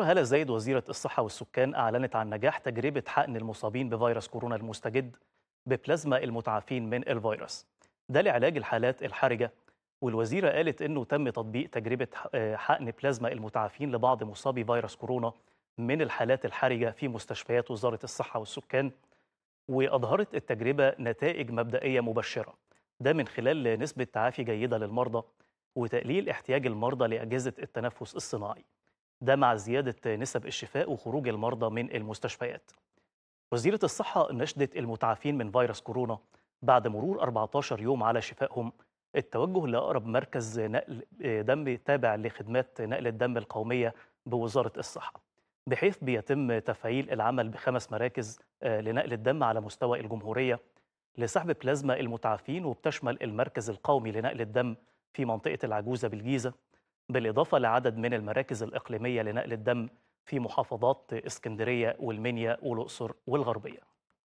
هلا زايد وزيرة الصحة والسكان أعلنت عن نجاح تجربة حقن المصابين بفيروس كورونا المستجد ببلازما المتعافين من الفيروس ده لعلاج الحالات الحرجة والوزيرة قالت أنه تم تطبيق تجربة آه، حقن بلازما المتعافين لبعض مصابي فيروس كورونا من الحالات الحرجة في مستشفيات وزارة الصحة والسكان وأظهرت التجربة نتائج مبدئية مبشرة ده من خلال نسبة تعافي جيدة للمرضى وتقليل احتياج المرضى لأجهزة التنفس الصناعي ده مع زيادة نسب الشفاء وخروج المرضى من المستشفيات وزيرة الصحة نشدت المتعافين من فيروس كورونا بعد مرور 14 يوم على شفائهم التوجه لأقرب مركز نقل آه، دم تابع لخدمات نقل الدم القومية بوزارة الصحة بحيث بيتم تفعيل العمل بخمس مراكز آه، لنقل الدم على مستوى الجمهورية لسحب بلازما المتعافين وبتشمل المركز القومي لنقل الدم في منطقة العجوزة بالجيزة بالإضافة لعدد من المراكز الإقليمية لنقل الدم في محافظات اسكندرية والمنيا والأقصر والغربية